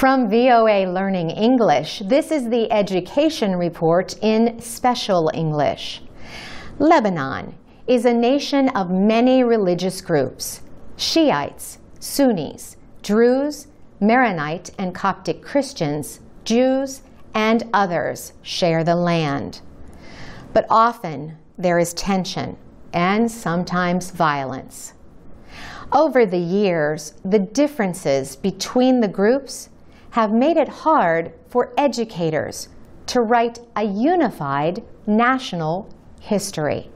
From VOA Learning English, this is the Education Report in Special English. Lebanon is a nation of many religious groups Shiites, Sunnis, Druze, Maronite and Coptic Christians, Jews, and others share the land. But often there is tension and sometimes violence. Over the years, the differences between the groups have made it hard for educators to write a unified national history.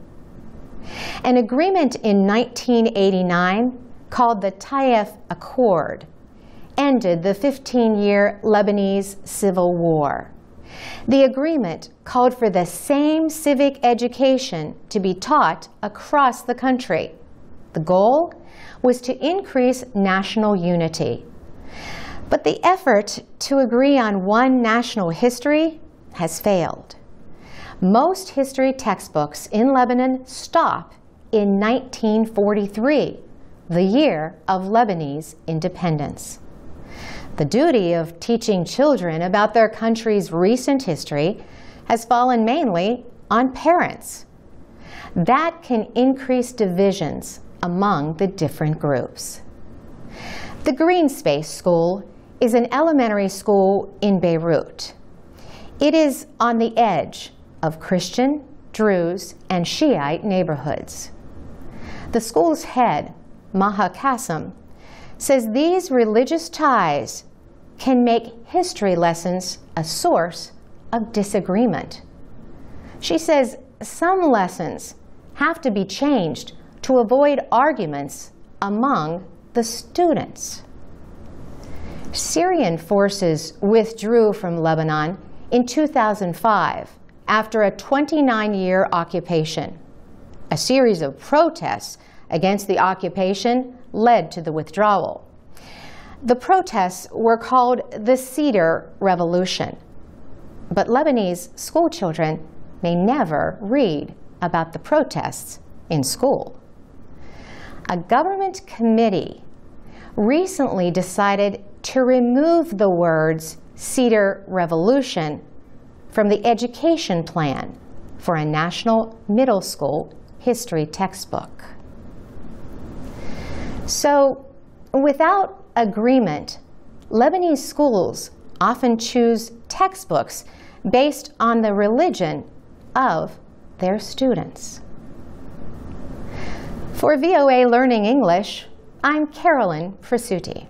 An agreement in 1989 called the Taif Accord ended the 15-year Lebanese Civil War. The agreement called for the same civic education to be taught across the country. The goal was to increase national unity but the effort to agree on one national history has failed. Most history textbooks in Lebanon stop in 1943, the year of Lebanese independence. The duty of teaching children about their country's recent history has fallen mainly on parents. That can increase divisions among the different groups. The Green Space School is an elementary school in Beirut. It is on the edge of Christian, Druze, and Shiite neighborhoods. The school's head, Maha Qasim, says these religious ties can make history lessons a source of disagreement. She says some lessons have to be changed to avoid arguments among the students. Syrian forces withdrew from Lebanon in 2005 after a 29-year occupation. A series of protests against the occupation led to the withdrawal. The protests were called the Cedar Revolution. But Lebanese schoolchildren may never read about the protests in school. A government committee recently decided to remove the words Cedar Revolution from the education plan for a national middle school history textbook. So, without agreement, Lebanese schools often choose textbooks based on the religion of their students. For VOA Learning English, I'm Carolyn Frasuti.